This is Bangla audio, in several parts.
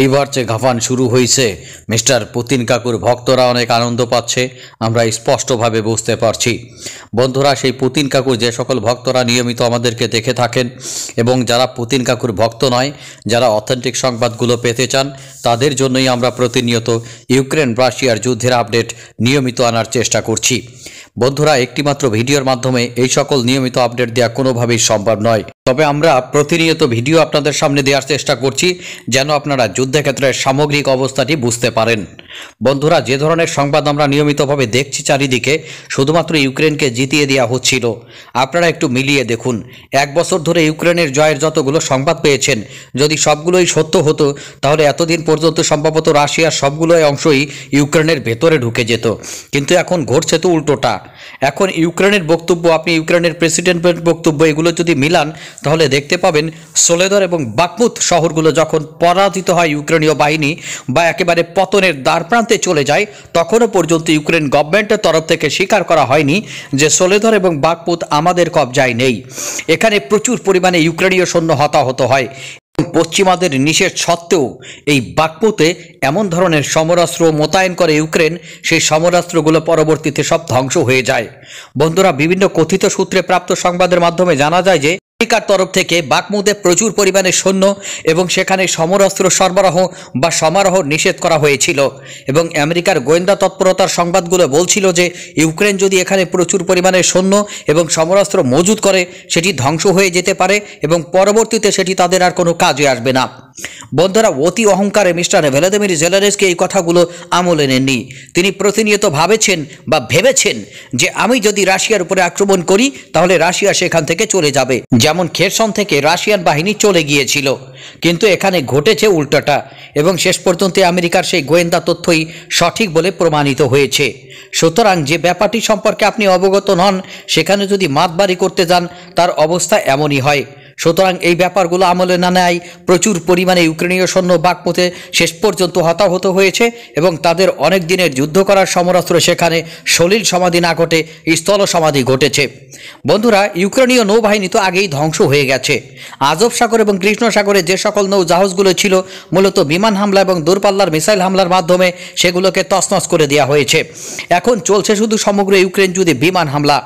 এইবার যে ঘাফান শুরু হয়েছে মিস্টার পুতিন কাকুর ভক্তরা অনেক আনন্দ পাচ্ছে আমরা স্পষ্টভাবে বুঝতে পারছি বন্ধুরা সেই পুতিন কাকুর যে সকল ভক্তরা নিয়মিত আমাদেরকে দেখে থাকেন এবং যারা পুতিন কাকুর ভক্ত নয় যারা অথেন্টিক সংবাদগুলো পেতে চান তাদের জন্যই আমরা প্রতিনিয়ত ইউক্রেন রাশিয়ার যুদ্ধের আপডেট নিয়মিত আনার চেষ্টা করছি বন্ধুরা একটিমাত্র ভিডিওর মাধ্যমে এই সকল নিয়মিত আপডেট দেওয়া কোনোভাবেই সম্ভব নয় তবে আমরা প্রতিনিয়ত ভিডিও আপনাদের সামনে দেওয়ার চেষ্টা করছি যেন আপনারা যুদ্ধক্ষেত্রের সামগ্রিক অবস্থাটি বুঝতে পারেন বন্ধুরা যে ধরনের সংবাদ আমরা নিয়মিতভাবে দেখছি চারিদিকে শুধুমাত্র ইউক্রেনকে জিতিয়ে দেওয়া হচ্ছিল আপনারা একটু মিলিয়ে দেখুন এক বছর ধরে ইউক্রেনের জয়ের যতগুলো সংবাদ পেয়েছেন যদি সবগুলোই সত্য হতো তাহলে এতদিন পর্যন্ত সম্ভবত রাশিয়ার সবগুলো অংশই ইউক্রেনের ভেতরে ঢুকে যেত কিন্তু এখন ঘটছে তো উল্টোটা এখন ইউক্রেনের বক্তব্য আপনি ইউক্রেনের প্রেসিডেন্টের বক্তব্য এগুলো যদি মিলান তাহলে দেখতে পাবেন সোলেদর এবং বাকমুত শহরগুলো যখন পরাজিত হয় ইউক্রেনীয় বাহিনী বা একেবারে পতনের দ্বারপ্রান্তে চলে যায় তখনও পর্যন্ত ইউক্রেন গভর্নমেন্টের তরফ থেকে স্বীকার করা হয়নি যে সোলেদর এবং বাকমুত আমাদের কবজায় নেই এখানে প্রচুর পরিমাণে ইউক্রেনীয় সৈন্য হতাহত হয় পশ্চিমাদের নিষেধ সত্ত্বেও এই বাকপুতে এমন ধরনের সমরাস্ত্র মোতায়েন করে ইউক্রেন সেই সমরাস্ত্রগুলো পরবর্তীতে সব ধ্বংস হয়ে যায় বন্ধুরা বিভিন্ন কথিত সূত্রে প্রাপ্ত সংবাদের মাধ্যমে জানা যায় যে আমেরিকার তরফ থেকে বাকমুদে প্রচুর পরিমাণে সৈন্য এবং সেখানে সমরাস্ত্র সরবরাহ বা সমারোহ নিষেধ করা হয়েছিল এবং আমেরিকার গোয়েন্দা তৎপরতার সংবাদগুলো বলছিল যে ইউক্রেন যদি এখানে প্রচুর পরিমাণে সৈন্য এবং সমরাস্ত্র মজুদ করে সেটি ধ্বংস হয়ে যেতে পারে এবং পরবর্তীতে সেটি তাদের আর কোনো কাজে আসবে না বন্ধুরা অতি অহংকারে মিস্টার ভ্লাদিমির জেলারেসকে এই কথাগুলো আমলে নেননি তিনি প্রতিনিয়ত ভাবেছেন বা ভেবেছেন যে আমি যদি রাশিয়ার উপরে আক্রমণ করি তাহলে রাশিয়া সেখান থেকে চলে যাবে যেমন খেরসন থেকে রাশিয়ান বাহিনী চলে গিয়েছিল কিন্তু এখানে ঘটেছে উল্টাটা এবং শেষ পর্যন্ত আমেরিকার সেই গোয়েন্দা তথ্যই সঠিক বলে প্রমাণিত হয়েছে সুতরাং যে ব্যাপারটি সম্পর্কে আপনি অবগত নন সেখানে যদি মাতবাড়ি করতে যান তার অবস্থা এমনই হয় সুতরাং এই ব্যাপারগুলো আমলে না নেয় প্রচুর পরিমাণে ইউক্রেনীয় সৈন্য বাকপথে শেষ পর্যন্ত হতাহত হয়েছে এবং তাদের অনেক দিনের যুদ্ধ করার সমরাস্ত্র সেখানে সলিল সমাধি না ঘটে স্থল সমাধি ঘটেছে বন্ধুরা ইউক্রেনীয় নৌবাহিনী তো আগেই ধ্বংস হয়ে গেছে আজব সাগর এবং কৃষ্ণ সাগরে যে সকল নৌ জাহাজগুলো ছিল মূলত বিমান হামলা এবং দূরপাল্লার মিসাইল হামলার মাধ্যমে সেগুলোকে তসনস করে দেওয়া হয়েছে এখন চলছে শুধু সমগ্র ইউক্রেন যুদ্ধে বিমান হামলা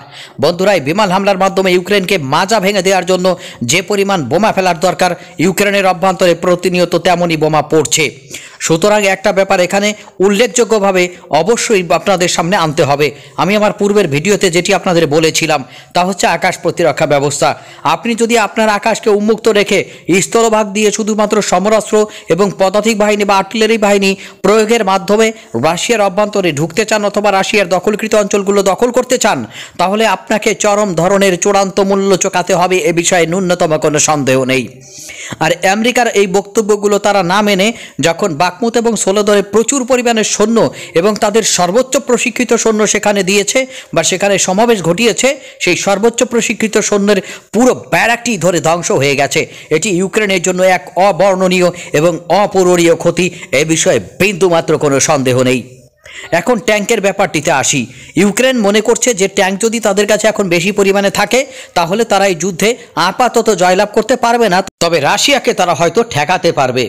বন্ধুরা বিমান হামলার মাধ্যমে ইউক্রেনকে মাজা ভেঙে দেওয়ার জন্য যে পরিমাণ বোমা ফেলার দরকার ইউক্রেনের অভ্যন্তরে প্রতিনিয়ত তেমনই বোমা পড়ছে সুতরাং একটা ব্যাপার এখানে উল্লেখযোগ্যভাবে অবশ্যই আপনাদের সামনে আনতে হবে আমি আমার পূর্বের ভিডিওতে যেটি আপনাদের বলেছিলাম তা হচ্ছে আকাশ প্রতিরক্ষা ব্যবস্থা আপনি যদি আপনার আকাশকে উন্মুক্ত রেখে স্থলভাগ দিয়ে শুধুমাত্র সমরাস্ত্র এবং পদাতিক বাহিনী বা আর্টিলারি বাহিনী প্রয়োগের মাধ্যমে রাশিয়ার অভ্যন্তরে ঢুকতে চান অথবা রাশিয়ার দখলকৃত অঞ্চলগুলো দখল করতে চান তাহলে আপনাকে চরম ধরনের চূড়ান্ত মূল্য চোকাতে হবে এ বিষয়ে ন্যূনতম কোনো সন্দেহ নেই আর আমেরিকার এই বক্তব্যগুলো তারা না মেনে যখন বাকমুত এবং সোলোদরে প্রচুর পরিমাণে সৈন্য এবং তাদের সর্বোচ্চ প্রশিক্ষিত সৈন্য সেখানে দিয়েছে বা সেখানে সমাবেশ ঘটিয়েছে সেই সর্বোচ্চ প্রশিক্ষিত সৈন্যের পুরো ব্যারাকটি ধরে ধ্বংস হয়ে গেছে এটি ইউক্রেনের জন্য এক অবর্ণনীয় এবং অপূরণীয় ক্ষতি এ বিষয়ে বিন্দুমাত্র কোনো সন্দেহ নেই এখন ট্যাঙ্কের ব্যাপারটিতে আসি ইউক্রেন মনে করছে যে ট্যাঙ্ক যদি তাদের কাছে এখন বেশি পরিমাণে থাকে তাহলে তারা এই যুদ্ধে আপাতত জয়লাভ করতে পারবে না তবে রাশিয়াকে তারা হয়তো ঠেকাতে পারবে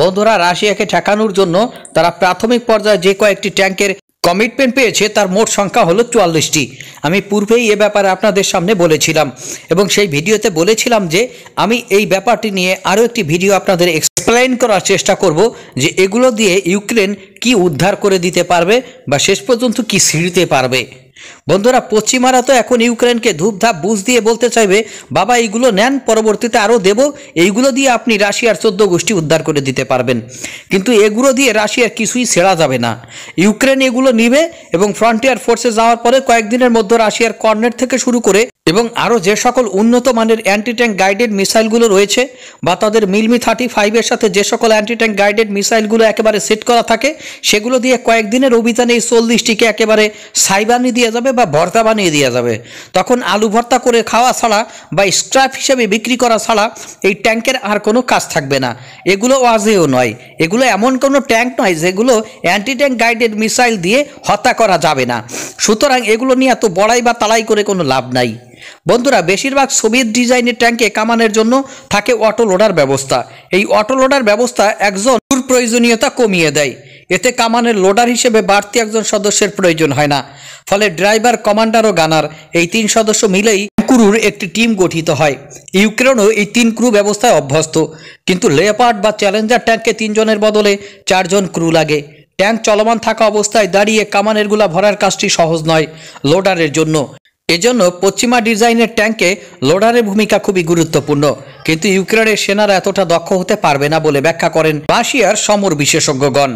বন্ধুরা রাশিয়াকে ঠেকানোর জন্য তারা প্রাথমিক পর্যায়ে যে কয়েকটি ট্যাঙ্কের কমিটমেন্ট পেয়েছে তার মোট সংখ্যা হলো চুয়াল্লিশটি আমি পূর্বেই এ ব্যাপারে আপনাদের সামনে বলেছিলাম এবং সেই ভিডিওতে বলেছিলাম যে আমি এই ব্যাপারটি নিয়ে আরও একটি ভিডিও আপনাদের এক্সপ্লেন করার চেষ্টা করব যে এগুলো দিয়ে ইউক্রেন কি উদ্ধার করে দিতে পারবে বা শেষ পর্যন্ত কি ছিঁড়তে পারবে বন্ধুরা পশ্চিমারা তো এখন ইউক্রেনকে ধূপধাপ বুঝ দিয়ে বলতে চাইবে বাবা এইগুলো নেন পরবর্তীতে আরও দেব এইগুলো দিয়ে আপনি রাশিয়ার চোদ্দ গোষ্ঠী উদ্ধার করে দিতে পারবেন কিন্তু এগুলো দিয়ে রাশিয়ার কিছুই ছেড়া যাবে না ইউক্রেন এগুলো নিবে এবং ফ্রন্টিয়ার ফোর্সে যাওয়ার পরে কয়েকদিনের মধ্যে রাশিয়ার কর্নেট থেকে শুরু করে এবং আরও যে সকল উন্নত মানের অ্যান্টি ট্যাঙ্ক গাইডেড মিসাইলগুলো রয়েছে বা তাদের মিলমি থার্টি ফাইভের সাথে যে সকল অ্যান্টি ট্যাঙ্ক গাইডেড মিসাইলগুলো একেবারে সেট করা থাকে সেগুলো দিয়ে কয়েকদিনের অভিযানে এই চল্লিশটিকে একেবারে সাই বানিয়ে দেওয়া যাবে বা ভর্তা বানিয়ে দেওয়া যাবে তখন আলু ভর্তা করে খাওয়া ছাড়া বা স্ক্র্যাপ হিসেবে বিক্রি করা ছাড়া এই ট্যাঙ্কের আর কোনো কাজ থাকবে না এগুলো ওয়াজেও নয় এগুলো এমন কোনো ট্যাঙ্ক নয় যেগুলো অ্যান্টি ট্যাঙ্ক গাইডেড মিসাইল দিয়ে হত্যা করা যাবে না সুতরাং এগুলো নিয়ে এত বড়াই বা তালাই করে কোনো লাভ নাই বন্ধুরা বেশিরভাগ সোভিয়েত ডিজাইনের ট্যাঙ্কে কামানের জন্য থাকে অটো লোডার ব্যবস্থা এই অটো লোডার ব্যবস্থা একজন প্রয়োজনীয়তা কমিয়ে দেয় এতে কামানের লোডার হিসেবে বাড়তি একজন সদস্যের প্রয়োজন হয় না ফলে ড্রাইভার কমান্ডার ও গানার এই তিন সদস্য মিলেই ক্রুর একটি টিম গঠিত হয় ইউক্রেনও এই তিন ক্রু ব্যবস্থায় অভ্যস্ত কিন্তু লেপার্ড বা চ্যালেঞ্জার ট্যাঙ্কে তিনজনের বদলে চারজন ক্রু লাগে ট্যাঙ্ক চলমান থাকা অবস্থায় দাঁড়িয়ে কামানের গুলা ভরার কাজটি সহজ নয় লোডারের জন্য এজন্য পশ্চিমা ডিজাইনের ট্যাঙ্কে লোডারের ভূমিকা খুবই গুরুত্বপূর্ণ কিন্তু ইউক্রেনের সেনারা এতটা দক্ষ হতে পারবে না বলে ব্যাখ্যা করেন রাশিয়ার সমর বিশেষজ্ঞগণ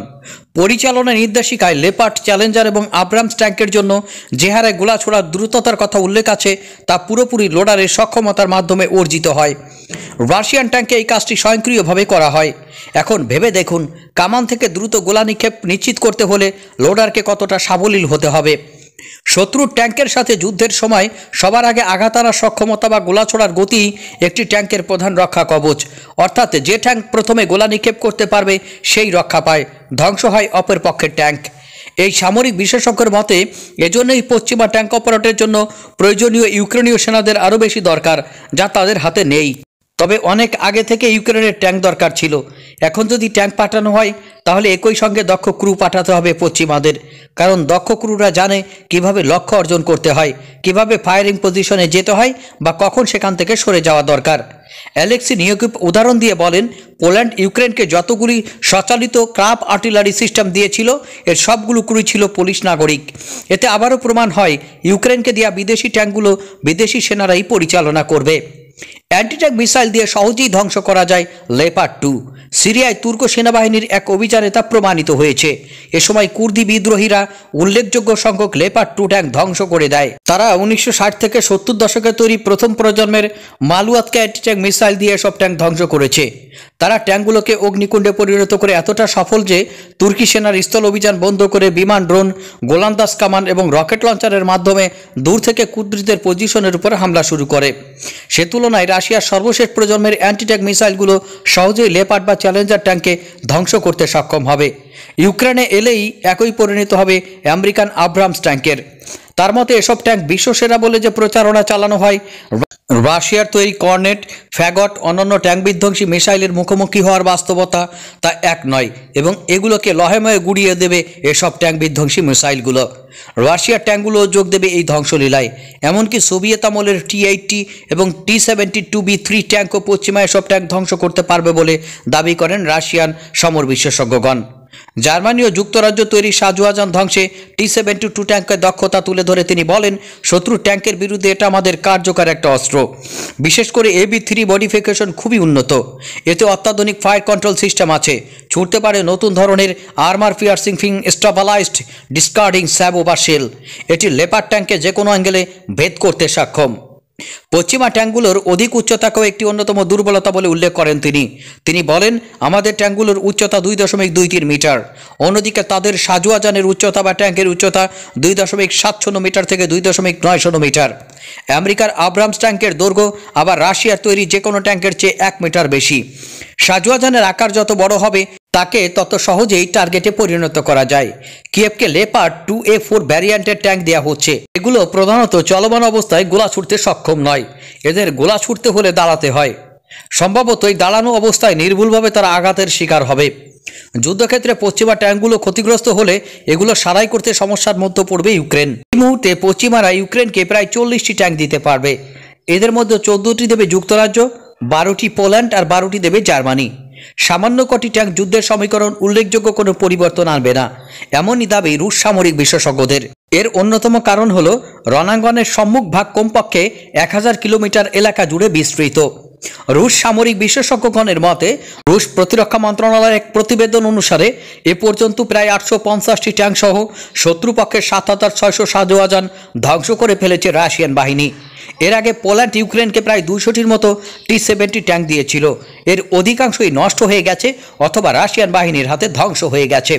পরিচালনা নির্দেশিকায় লেপার্ট চ্যালেঞ্জার এবং আব্রামস ট্যাঙ্কের জন্য যে হারে গোলা ছোড়ার দ্রুততার কথা উল্লেখ আছে তা পুরোপুরি লোডারের সক্ষমতার মাধ্যমে অর্জিত হয় রাশিয়ান ট্যাঙ্কে এই কাজটি স্বয়ংক্রিয়ভাবে করা হয় এখন ভেবে দেখুন কামান থেকে দ্রুত গোলা নিক্ষেপ নিশ্চিত করতে হলে লোডারকে কতটা সাবলীল হতে হবে শত্রুর ট্যাঙ্কের সাথে যুদ্ধের সময় সবার আগে আঘাত আনার সক্ষমতা বা গোলা ছোড়ার গতি একটি ট্যাঙ্কের প্রধান রক্ষা কবচ অর্থাৎ যে ট্যাঙ্ক প্রথমে গোলা নিক্ষেপ করতে পারবে সেই রক্ষা পায় ধ্বংস হয় অপর পক্ষের ট্যাঙ্ক এই সামরিক বিশেষজ্ঞের মতে এজন্যই পশ্চিমা ট্যাঙ্ক অপারেটের জন্য প্রয়োজনীয় ইউক্রেনীয় সেনাদের আরও বেশি দরকার যা তাদের হাতে নেই তবে অনেক আগে থেকে ইউক্রেনের ট্যাঙ্ক দরকার ছিল এখন যদি ট্যাঙ্ক পাঠানো হয় তাহলে একই সঙ্গে দক্ষ ক্রু পাঠাতে হবে পশ্চিমাদের কারণ দক্ষ ক্রুরা জানে কিভাবে লক্ষ্য অর্জন করতে হয় কিভাবে ফায়ারিং পজিশনে যেতে হয় বা কখন সেখান থেকে সরে যাওয়া দরকার অ্যালেক্সি নিয়োগিপ উদাহরণ দিয়ে বলেন পোল্যান্ড ইউক্রেনকে যতগুলি স্বচালিত ক্রাপ আর্টিলারি সিস্টেম দিয়েছিল এর সবগুলো ক্রুই ছিল পুলিশ নাগরিক এতে আবারও প্রমাণ হয় ইউক্রেনকে দেওয়া বিদেশি ট্যাঙ্কগুলো বিদেশি সেনারাই পরিচালনা করবে অ্যান্টিট্যাক মিসাইল দিয়ে সহজেই ধ্বংস করা যায় লেপার টু সিরিয়ায় তুর্ক সেনাবাহিনীর এক অভিযানে তা প্রমাণিত হয়েছে এ সময় কুর্দি বিদ্রোহীরা উল্লেখযোগ্য সংখ্যক লেপার টু ট্যাঙ্ক ধ্বংস করে দেয় তারা উনিশশো ষাট থেকে সত্তর দশকে তৈরি প্রথম প্রজন্মের মালুয়াতকে অ্যান্টি ট্যাঙ্ক মিসাইল দিয়ে সব ট্যাঙ্ক ধ্বংস করেছে তারা ট্যাঙ্কগুলোকে অগ্নিকুণ্ডে পরিণত করে এতটা সফল যে তুর্কি সেনার স্থল অভিযান বন্ধ করে বিমান ড্রোন গোলান্দাস কামান এবং রকেট লঞ্চারের মাধ্যমে দূর থেকে কুদ্রিতের পজিশনের উপর হামলা শুরু করে সে তুলনায় রাশিয়ার সর্বশেষ প্রজন্মের অ্যান্টিট্যাক মিসাইলগুলো সহজেই লেপাট বা চ্যালেঞ্জার ট্যাঙ্কে ধ্বংস করতে সক্ষম হবে ইউক্রেনে এলেই একই পরিণত হবে আমেরিকান আব্রামস ট্যাঙ্কের তার মতে এসব ট্যাঙ্ক বিশ্বসেরা বলে যে প্রচারণা চালানো হয় রাশিয়ার তৈরি কর্নেট ফ্যাগট অন্যান্য ট্যাঙ্ক বিধ্বংসী মিসাইলের মুখোমুখি হওয়ার বাস্তবতা তা এক নয় এবং এগুলোকে লহেময়ে গুড়িয়ে দেবে এসব ট্যাঙ্ক বিধ্বংসী মিসাইলগুলো রাশিয়ার ট্যাঙ্কগুলোও যোগ দেবে এই ধ্বংসলীলায় এমনকি সোভিয়েত আমলের টি এইটটি এবং T seventy two B three ট্যাঙ্কও পশ্চিমা এসব ট্যাঙ্ক ধ্বংস করতে পারবে বলে দাবি করেন রাশিয়ান সমর বিশেষজ্ঞগণ জার্মানি ও যুক্তরাজ্য তৈরি সাজুয়াজান ধ্বংসে টি সেভেন টু টু ট্যাঙ্কের দক্ষতা তুলে ধরে তিনি বলেন শত্রু ট্যাঙ্কের বিরুদ্ধে এটা আমাদের কার্যকর একটা অস্ত্র বিশেষ করে এবি থ্রি মডিফিকেশন খুবই উন্নত এতে অত্যাধুনিক ফায়ার কন্ট্রোল সিস্টেম আছে ছুটতে পারে নতুন ধরনের আর্মার পিয়ার্সিং ফিং স্টাবালাইজড ডিসকার্ডিং স্যাবো বা শেল এটি লেপার ট্যাঙ্কে যে কোনো অ্যাঙ্গেলে ভেদ করতে সক্ষম পশ্চিমা ট্যাঙ্কগুলোর অধিক উচ্চতাকেও একটি অন্যতম দুর্বলতা বলে উল্লেখ করেন তিনি তিনি বলেন আমাদের ট্যাঙ্কগুলোর উচ্চতা দুই দশমিক দুই তিন মিটার অন্যদিকে তাদের সাজুয়াজানের উচ্চতা বা ট্যাঙ্কের উচ্চতা দুই দশমিক সাত শূন্য মিটার থেকে দুই দশমিক নয় শূন্য মিটার আমেরিকার আব্রামস ট্যাঙ্কের দৈর্ঘ্য আবার রাশিয়ার তৈরি যে কোনো ট্যাঙ্কের চেয়ে এক মিটার বেশি সাজুয়াজানের আকার যত বড় হবে তাকে তত সহজেই টার্গেটে পরিণত করা যায় কিয়েভকে লেপার টু এ ফোর ভ্যারিয়ান্টের ট্যাঙ্ক দেওয়া হচ্ছে এগুলো প্রধানত চলমান অবস্থায় গোলা ছুটতে সক্ষম নয় এদের গোলা ছুটতে হলে দাঁড়াতে হয় সম্ভবত এই দাঁড়ানো অবস্থায় নির্ভুলভাবে তারা আঘাতের শিকার হবে যুদ্ধক্ষেত্রে পশ্চিমা ট্যাঙ্কগুলো ক্ষতিগ্রস্ত হলে এগুলো সারাই করতে সমস্যার মধ্যে পড়বে ইউক্রেন এই মুহূর্তে পশ্চিমারা ইউক্রেনকে প্রায় চল্লিশটি ট্যাঙ্ক দিতে পারবে এদের মধ্যে চোদ্দটি দেবে যুক্তরাজ্য বারোটি পোল্যান্ড আর বারোটি দেবে জার্মানি সামান্য কটি ট্যাঙ্ক যুদ্ধের সমীকরণ উল্লেখযোগ্য কোনো পরিবর্তন আনবে না এমনই দাবি রুশ সামরিক বিশেষজ্ঞদের এর অন্যতম কারণ হল রণাঙ্গনের সম্মুখ ভাগ কমপক্ষে এক হাজার কিলোমিটার এলাকা জুড়ে বিস্তৃত রুশ সামরিক বিশেষজ্ঞগণের মতে রুশ প্রতিরক্ষা মন্ত্রণালয়ের এক প্রতিবেদন অনুসারে এ পর্যন্ত প্রায় আটশো পঞ্চাশটি ট্যাঙ্ক সহ শত্রুপক্ষের সাত হাজার ছয়শো সাজোয়াজান ধ্বংস করে ফেলেছে রাশিয়ান বাহিনী এর আগে পোল্যান্ড ইউক্রেনকে প্রায় দুশোটির মতো টি সেভেন্টি ট্যাঙ্ক দিয়েছিল এর অধিকাংশই নষ্ট হয়ে গেছে অথবা রাশিয়ান বাহিনীর হাতে ধ্বংস হয়ে গেছে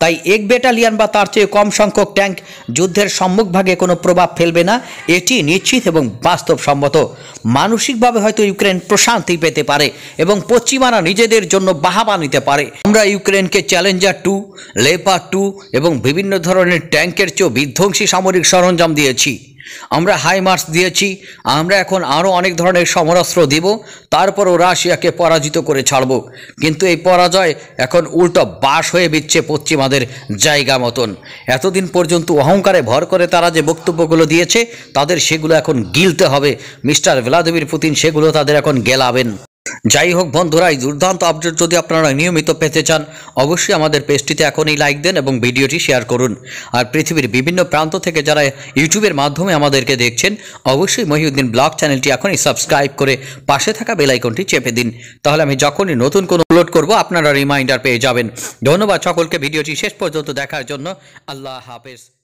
তাই এক ব্যাটালিয়ান বা তার চেয়ে কম সংখ্যক ট্যাঙ্ক যুদ্ধের সম্মুখভাগে কোনো প্রভাব ফেলবে না এটি নিশ্চিত এবং বাস্তবসম্মত মানসিকভাবে হয়তো ইউক্রেন প্রশান্তি পেতে পারে এবং পশ্চিমারা নিজেদের জন্য বাহাবা নিতে পারে আমরা ইউক্রেনকে চ্যালেঞ্জার টু লেপার টু এবং বিভিন্ন ধরনের ট্যাঙ্কের চেয়েও বিধ্বংসী সামরিক সরঞ্জাম দিয়েছি আমরা হাই মার্কস দিয়েছি আমরা এখন আরও অনেক ধরনের সমরাস্ত্র দেব তারপরও রাশিয়াকে পরাজিত করে ছাড়ব কিন্তু এই পরাজয় এখন উল্টো বাস হয়ে বিচ্ছে পশ্চিমাদের জায়গা মতন এতদিন পর্যন্ত অহংকারে ভর করে তারা যে বক্তব্যগুলো দিয়েছে তাদের সেগুলো এখন গিলতে হবে মিস্টার ভ্লাদিমির পুতিন সেগুলো তাদের এখন গেলাবেন যাই হোক বন্ধুরা এই দুর্দান্ত আপডেট যদি আপনারা নিয়মিত পেতে চান অবশ্যই আমাদের পেজটিতে এখনই লাইক দেন এবং ভিডিওটি শেয়ার করুন আর পৃথিবীর বিভিন্ন প্রান্ত থেকে যারা ইউটিউবের মাধ্যমে আমাদেরকে দেখছেন অবশ্যই মহিউদ্দিন ব্লগ চ্যানেলটি এখনই সাবস্ক্রাইব করে পাশে থাকা বেলাইকনটি চেপে দিন তাহলে আমি যখনই নতুন কোনো আপলোড করব আপনারা রিমাইন্ডার পেয়ে যাবেন ধন্যবাদ সকলকে ভিডিওটি শেষ পর্যন্ত দেখার জন্য আল্লাহ হাফেজ